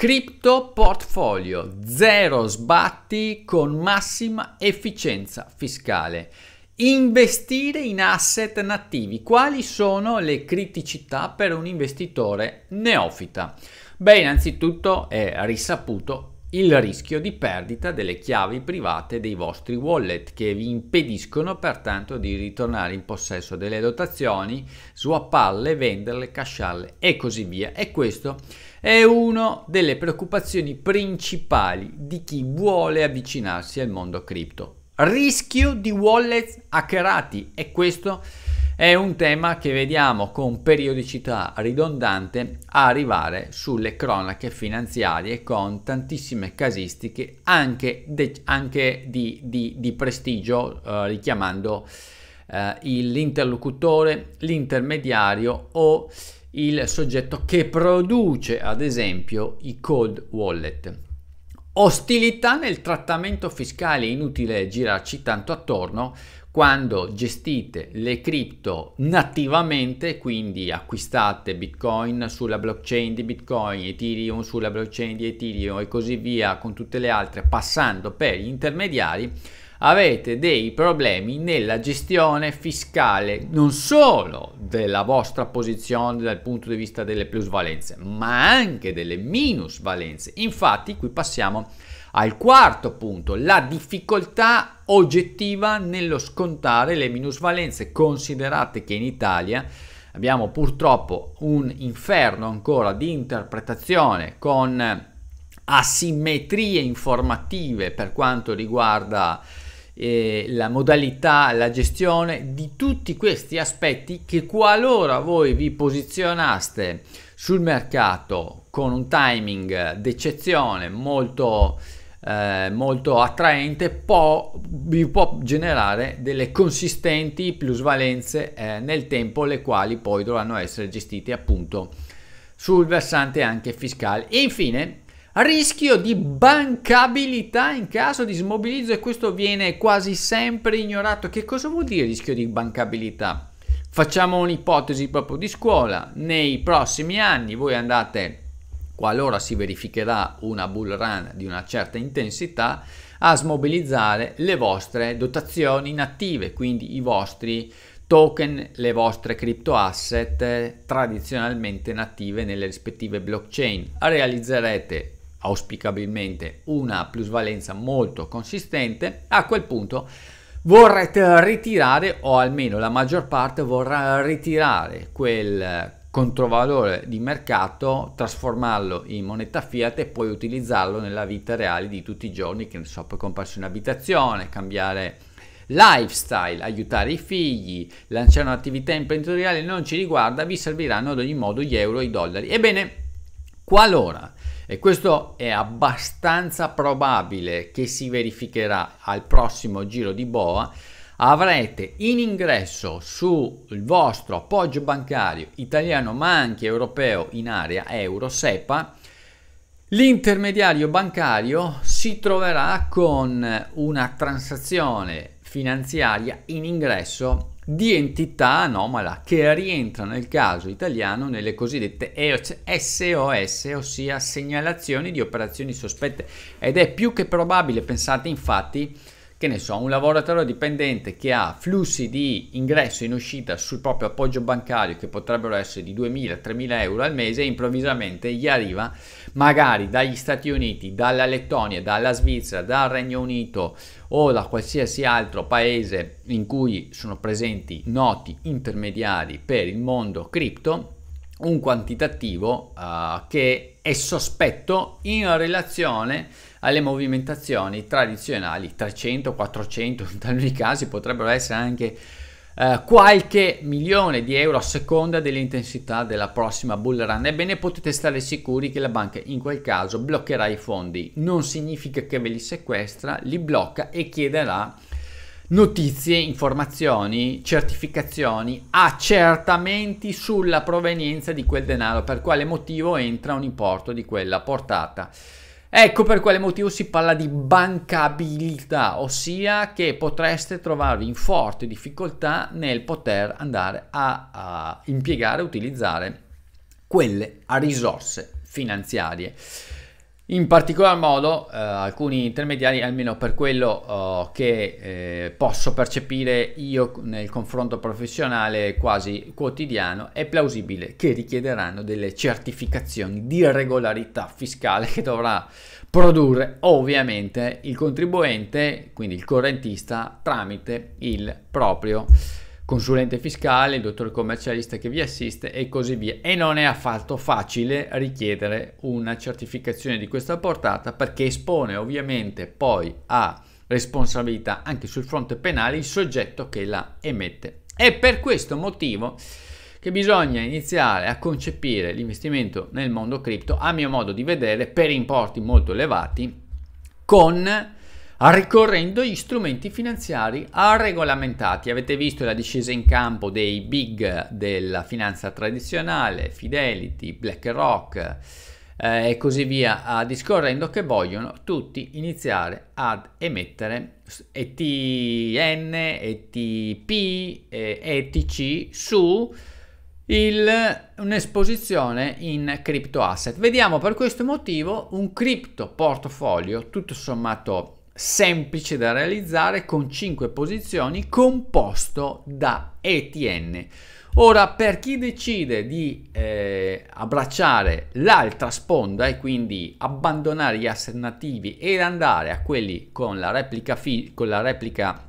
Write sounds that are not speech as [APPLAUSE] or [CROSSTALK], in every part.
Crypto portfolio, zero sbatti con massima efficienza fiscale. Investire in asset nativi. Quali sono le criticità per un investitore neofita? Beh, innanzitutto è risaputo il rischio di perdita delle chiavi private dei vostri wallet che vi impediscono pertanto di ritornare in possesso delle dotazioni, swapparle, venderle, casciarle e così via. E questo è una delle preoccupazioni principali di chi vuole avvicinarsi al mondo cripto. Rischio di wallet hackerati e questo è un tema che vediamo con periodicità ridondante arrivare sulle cronache finanziarie con tantissime casistiche anche, de- anche di, di, di, prestigio eh, richiamando eh, l'interlocutore, l'intermediario o il soggetto che produce ad esempio i cold wallet. Ostilità nel trattamento fiscale, inutile girarci tanto attorno, quando gestite le cripto nativamente, quindi acquistate Bitcoin sulla blockchain di Bitcoin, Ethereum sulla blockchain di Ethereum e così via con tutte le altre, passando per gli intermediari, avete dei problemi nella gestione fiscale non solo della vostra posizione dal punto di vista delle plusvalenze, ma anche delle minusvalenze. Infatti, qui passiamo al quarto punto, la difficoltà oggettiva nello scontare le minusvalenze. Considerate che in Italia abbiamo purtroppo un inferno ancora di interpretazione con asimmetrie informative per quanto riguarda eh, la modalità, la gestione di tutti questi aspetti che qualora voi vi posizionaste sul mercato con un timing d'eccezione molto, eh, molto attraente può, vi può generare delle consistenti plusvalenze eh, nel tempo le quali poi dovranno essere gestite appunto sul versante anche fiscale e infine rischio di bancabilità in caso di smobilizzo e questo viene quasi sempre ignorato. Che cosa vuol dire rischio di bancabilità? Facciamo un'ipotesi proprio di scuola, nei prossimi anni voi andate, qualora si verificherà una bull run di una certa intensità, a smobilizzare le vostre dotazioni inattive, quindi i vostri token, le vostre crypto asset eh, tradizionalmente native nelle rispettive blockchain. Realizzerete auspicabilmente una plusvalenza molto consistente, a quel punto vorrete ritirare o almeno la maggior parte vorrà ritirare quel controvalore di mercato, trasformarlo in moneta fiat e poi utilizzarlo nella vita reale di tutti i giorni, che ne so, per comprarsi un'abitazione, cambiare lifestyle, aiutare i figli, lanciare un'attività imprenditoriale non ci riguarda, vi serviranno ad ogni modo gli euro e i dollari. Ebbene, qualora e questo è abbastanza probabile che si verificherà al prossimo giro di boa. Avrete in ingresso sul vostro appoggio bancario italiano ma anche europeo in area euro SEPA L'intermediario bancario si troverà con una transazione finanziaria in ingresso di entità anomala che rientra nel caso italiano nelle cosiddette SOS, ossia segnalazioni di operazioni sospette. Ed è più che probabile, pensate infatti, che ne so, un lavoratore dipendente che ha flussi di ingresso in uscita sul proprio appoggio bancario che potrebbero essere di 2.000-3.000 euro al mese, e improvvisamente gli arriva magari dagli Stati Uniti, dalla Lettonia, dalla Svizzera, dal Regno Unito o da qualsiasi altro paese in cui sono presenti noti intermediari per il mondo cripto, un quantitativo uh, che è sospetto in relazione a alle movimentazioni tradizionali 300, 400, in taluni casi potrebbero essere anche eh, qualche milione di euro a seconda dell'intensità della prossima bull run. Ebbene potete stare sicuri che la banca in quel caso bloccherà i fondi, non significa che ve li sequestra, li blocca e chiederà notizie, informazioni, certificazioni, accertamenti sulla provenienza di quel denaro, per quale motivo entra un importo di quella portata. Ecco per quale motivo si parla di bancabilità, ossia che potreste trovarvi in forte difficoltà nel poter andare a, a impiegare, utilizzare quelle risorse finanziarie. In particolar modo eh, alcuni intermediari, almeno per quello uh, che eh, posso percepire io nel confronto professionale quasi quotidiano, è plausibile che richiederanno delle certificazioni di regolarità fiscale che dovrà produrre ovviamente il contribuente, quindi il correntista, tramite il proprio consulente fiscale, il dottore commercialista che vi assiste e così via. E non è affatto facile richiedere una certificazione di questa portata perché espone ovviamente poi a responsabilità anche sul fronte penale il soggetto che la emette. È per questo motivo che bisogna iniziare a concepire l'investimento nel mondo cripto, a mio modo di vedere, per importi molto elevati, con ricorrendo agli strumenti finanziari regolamentati. Avete visto la discesa in campo dei big della finanza tradizionale, Fidelity, BlackRock eh, e così via, discorrendo che vogliono tutti iniziare ad emettere ETN, ETP, ETC eh, su il, un'esposizione in crypto asset. Vediamo per questo motivo un cripto portfolio tutto sommato semplice da realizzare con 5 posizioni composto da ETN. Ora, per chi decide di eh, abbracciare l'altra sponda e quindi abbandonare gli alternativi ed andare a quelli con la replica, con la replica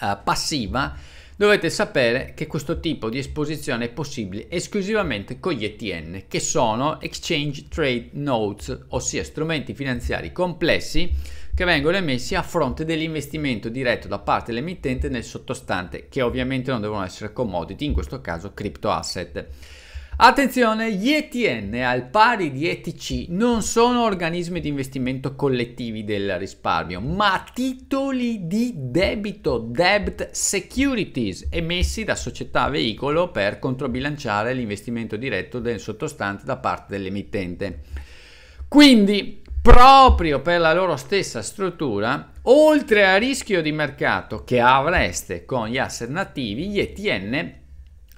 eh, passiva, dovete sapere che questo tipo di esposizione è possibile esclusivamente con gli ETN, che sono Exchange Trade Notes, ossia strumenti finanziari complessi che vengono emessi a fronte dell'investimento diretto da parte dell'emittente nel sottostante, che ovviamente non devono essere commodity, in questo caso crypto asset. Attenzione, gli ETN al pari di ETC non sono organismi di investimento collettivi del risparmio, ma titoli di debito, debt securities, emessi da società veicolo per controbilanciare l'investimento diretto del sottostante da parte dell'emittente. Quindi proprio per la loro stessa struttura, oltre al rischio di mercato che avreste con gli asset nativi, gli ETN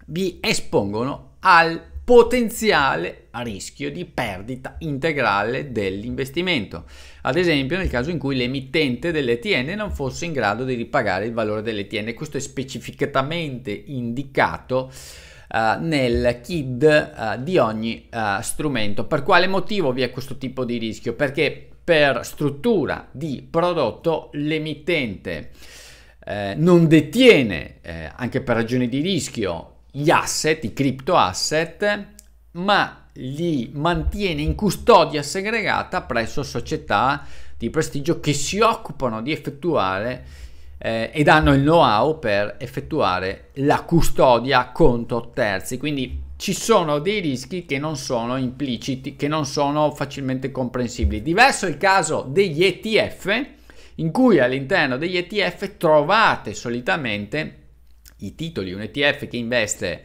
vi espongono al potenziale rischio di perdita integrale dell'investimento, ad esempio nel caso in cui l'emittente dell'ETN non fosse in grado di ripagare il valore dell'ETN. Questo è specificatamente indicato eh, nel KID uh, eh, di ogni eh, strumento. Per quale motivo vi è questo tipo di rischio? Perché per struttura di prodotto l'emittente eh, non detiene, eh, anche per ragioni di rischio, gli asset, i crypto asset, ma li mantiene in custodia segregata presso società di prestigio che si occupano di effettuare eh, ed hanno il know-how per effettuare la custodia contro terzi, quindi ci sono dei rischi che non sono impliciti, che non sono facilmente comprensibili. Diverso è il caso degli ETF, in cui all'interno degli ETF trovate solitamente i titoli, un ETF che investe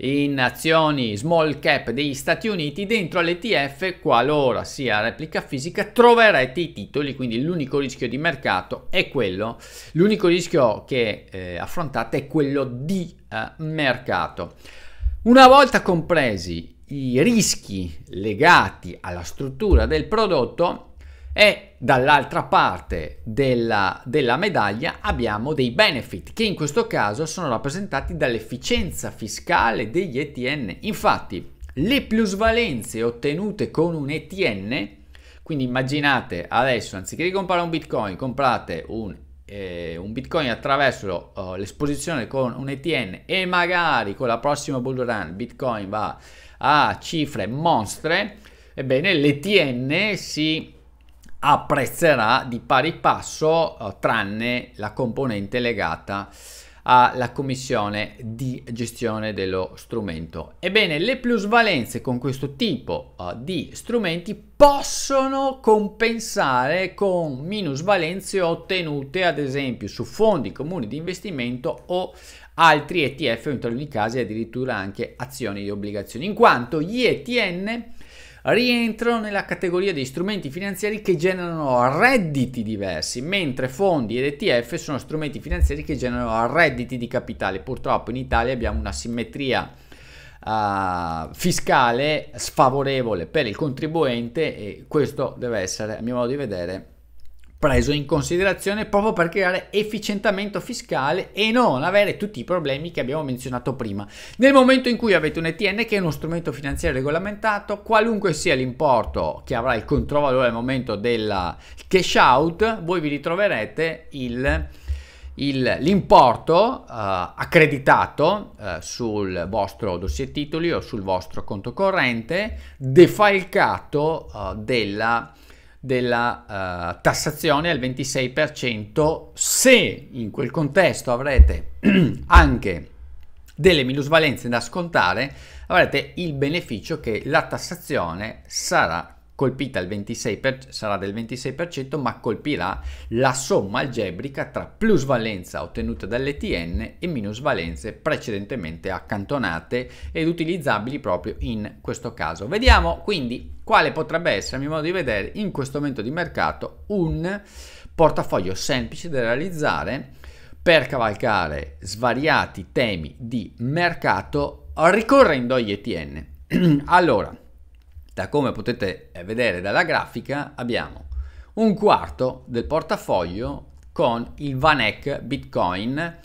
in azioni small cap degli Stati Uniti, dentro l'ETF, qualora sia replica fisica, troverete i titoli, quindi l'unico rischio di mercato è quello, l'unico rischio che eh, affrontate è quello di eh, mercato. Una volta compresi i rischi legati alla struttura del prodotto, e dall'altra parte della, della medaglia abbiamo dei benefit che in questo caso sono rappresentati dall'efficienza fiscale degli ETN. Infatti le plusvalenze ottenute con un ETN, quindi immaginate adesso anziché comprare un bitcoin comprate un eh, un bitcoin attraverso uh, l'esposizione con un ETN e magari con la prossima bull run bitcoin va a cifre monstre ebbene l'ETN si apprezzerà di pari passo eh, tranne la componente legata alla commissione di gestione dello strumento. Ebbene, le plusvalenze con questo tipo uh, di strumenti possono compensare con minusvalenze ottenute ad esempio su fondi comuni di investimento o altri ETF, o in taluni casi addirittura anche azioni e obbligazioni, in quanto gli ETN rientrano nella categoria di strumenti finanziari che generano redditi diversi, mentre fondi ed ETF sono strumenti finanziari che generano redditi di capitale. Purtroppo in Italia abbiamo una simmetria Uh, fiscale sfavorevole per il contribuente e questo deve essere, a mio modo di vedere, preso in considerazione proprio per creare efficientamento fiscale e non avere tutti i problemi che abbiamo menzionato prima. Nel momento in cui avete un ETN che è uno strumento finanziario regolamentato, qualunque sia l'importo che avrà il controvalore al momento del cash out, voi vi ritroverete il l'importo uh, accreditato uh, sul vostro dossier titoli o sul vostro conto corrente defalcato uh, della della uh, tassazione al 26% se in quel contesto avrete [CLEARS THROAT] anche delle minusvalenze da scontare avrete il beneficio che la tassazione sarà colpita per, sarà del 26%, ma colpirà la somma algebrica tra plusvalenza ottenuta dall'ETN e minusvalenze precedentemente accantonate ed utilizzabili proprio in questo caso. Vediamo quindi quale potrebbe essere, a mio modo di vedere, in questo momento di mercato un portafoglio semplice da realizzare per cavalcare svariati temi di mercato ricorrendo agli ETN. [CLEARS THROAT] allora, da come potete eh, vedere dalla grafica abbiamo un quarto del portafoglio con il Vanek Bitcoin.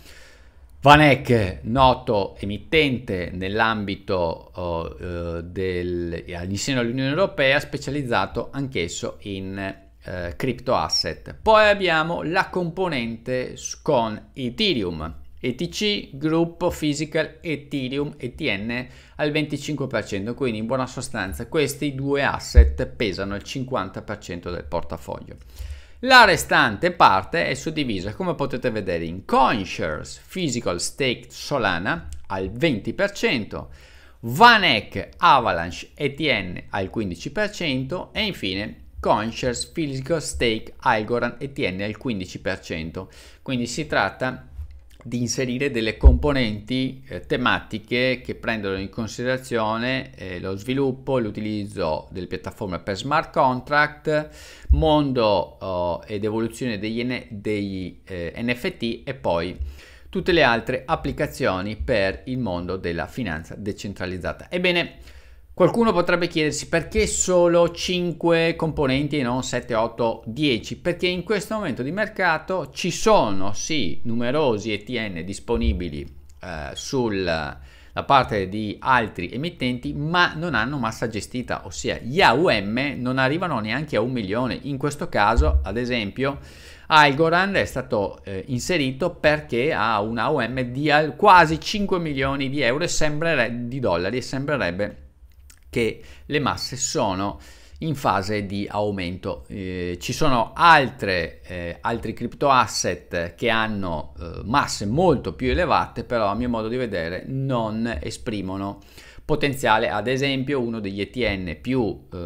Vanek, noto emittente nell'ambito oh, all'insieme eh, dell'Unione eh, Europea, specializzato anch'esso in eh, crypto asset. Poi abbiamo la componente con Ethereum, ETC, gruppo physical, Ethereum, ETN al 25%, quindi in buona sostanza questi due asset pesano il 50% del portafoglio. La restante parte è suddivisa, come potete vedere, in CoinShares Physical Stake Solana al 20%, Vanek Avalanche ETN al 15% e infine CoinShares Physical Stake Algorand ETN al 15%. Quindi si tratta di inserire delle componenti eh, tematiche che prendono in considerazione eh, lo sviluppo, e l'utilizzo delle piattaforme per smart contract, mondo oh, ed evoluzione degli, degli eh, NFT e poi tutte le altre applicazioni per il mondo della finanza decentralizzata. Ebbene, Qualcuno potrebbe chiedersi perché solo 5 componenti e non 7, 8, 10, perché in questo momento di mercato ci sono sì numerosi ETN disponibili eh, sulla parte di altri emittenti, ma non hanno massa gestita, ossia gli AUM non arrivano neanche a un milione. In questo caso, ad esempio, Algorand è stato eh, inserito perché ha un AUM di quasi 5 milioni di euro e di dollari e sembrerebbe che le masse sono in fase di aumento. Eh, ci sono altre, eh, altri crypto asset che hanno eh, masse molto più elevate, però a mio modo di vedere non esprimono potenziale, ad esempio uno degli ETN più eh,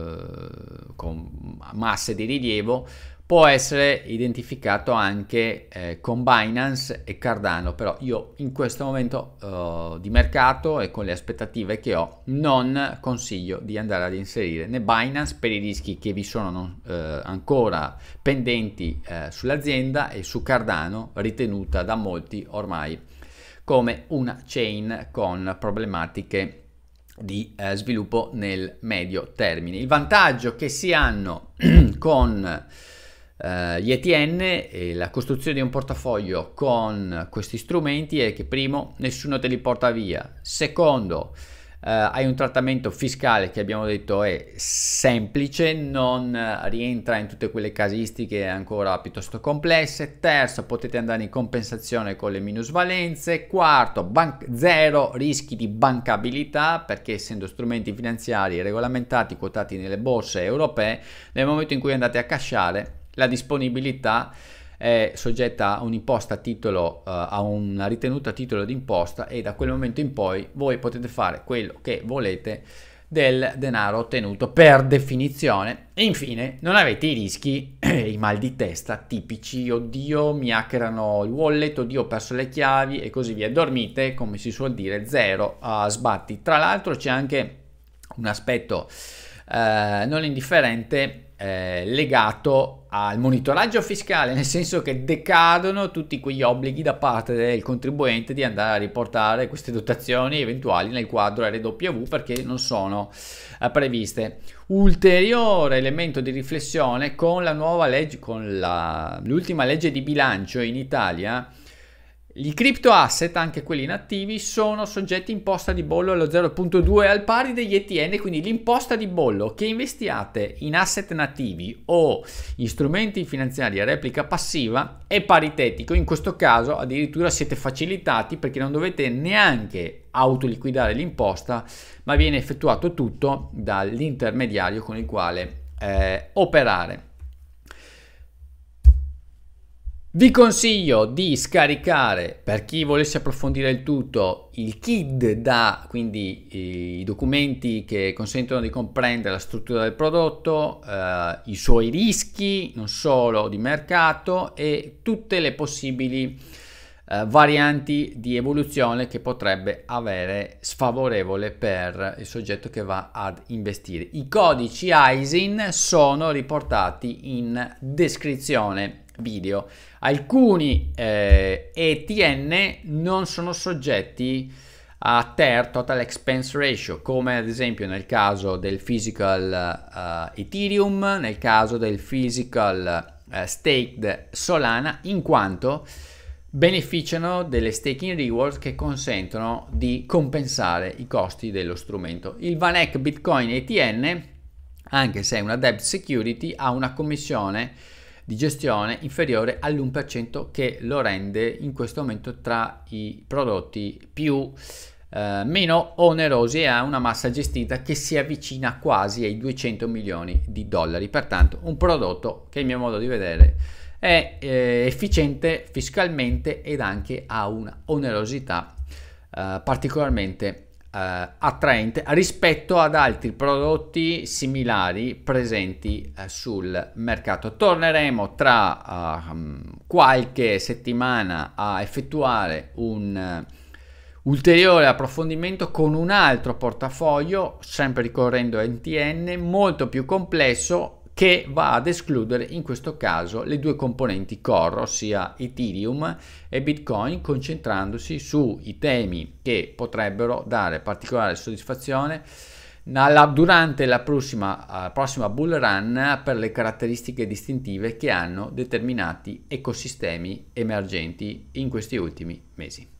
con masse di rilievo può essere identificato anche eh, con Binance e Cardano, però io in questo momento eh, di mercato e con le aspettative che ho non consiglio di andare ad inserire né Binance per i rischi che vi sono non, eh, ancora pendenti eh, sull'azienda e su Cardano ritenuta da molti ormai come una chain con problematiche di eh, sviluppo nel medio termine. Il vantaggio che si hanno [CLEARS THROAT] con eh, gli ETN e la costruzione di un portafoglio con questi strumenti è che primo nessuno te li porta via, secondo Uh, hai un trattamento fiscale che abbiamo detto è semplice, non rientra in tutte quelle casistiche ancora piuttosto complesse. Terzo, potete andare in compensazione con le minusvalenze. Quarto, ban- zero rischi di bancabilità perché essendo strumenti finanziari regolamentati, quotati nelle borse europee, nel momento in cui andate a casciare la disponibilità è soggetta a un'imposta a titolo, uh, a una ritenuta a titolo d'imposta e da quel momento in poi voi potete fare quello che volete del denaro ottenuto per definizione e infine non avete i rischi [CLEARS THROAT] i mal di testa tipici oddio mi hackerano il wallet oddio ho perso le chiavi e così via dormite come si suol dire zero a sbatti tra l'altro c'è anche un aspetto eh, non indifferente eh, legato al monitoraggio fiscale, nel senso che decadono tutti quegli obblighi da parte del contribuente di andare a riportare queste dotazioni eventuali nel quadro RW perché non sono eh, previste. Ulteriore elemento di riflessione con la nuova legge, con la, l'ultima legge di bilancio in Italia i crypto asset, anche quelli inattivi, sono soggetti imposta di bollo allo 0.2 al pari degli ETN, quindi l'imposta di bollo che investiate in asset nativi o in strumenti finanziari a replica passiva è paritetico, in questo caso addirittura siete facilitati perché non dovete neanche autoliquidare l'imposta, ma viene effettuato tutto dall'intermediario con il quale eh, operare. Vi consiglio di scaricare, per chi volesse approfondire il tutto, il KID da, quindi i documenti che consentono di comprendere la struttura del prodotto, eh, i suoi rischi, non solo di mercato e tutte le possibili eh, varianti di evoluzione che potrebbe avere sfavorevole per il soggetto che va ad investire. I codici ISIN sono riportati in descrizione video. Alcuni eh, ETN non sono soggetti a TER, Total Expense Ratio, come ad esempio nel caso del physical uh, Ethereum, nel caso del physical uh, staked Solana, in quanto beneficiano delle staking rewards che consentono di compensare i costi dello strumento. Il Vanek Bitcoin ETN, anche se è una debt security, ha una commissione di gestione inferiore all'1% che lo rende in questo momento tra i prodotti più eh, meno onerosi e ha una massa gestita che si avvicina quasi ai 200 milioni di dollari. Pertanto un prodotto che a mio modo di vedere è eh, efficiente fiscalmente ed anche ha una onerosità eh, particolarmente eh, attraente rispetto ad altri prodotti similari presenti eh, sul mercato. Torneremo tra eh, mm, qualche settimana a effettuare un eh, ulteriore approfondimento con un altro portafoglio, sempre ricorrendo a NTN, molto più complesso che va ad escludere in questo caso le due componenti core, ossia Ethereum e Bitcoin, concentrandosi sui temi che potrebbero dare particolare soddisfazione durante la prossima, eh, prossima bull run per le caratteristiche distintive che hanno determinati ecosistemi emergenti in questi ultimi mesi.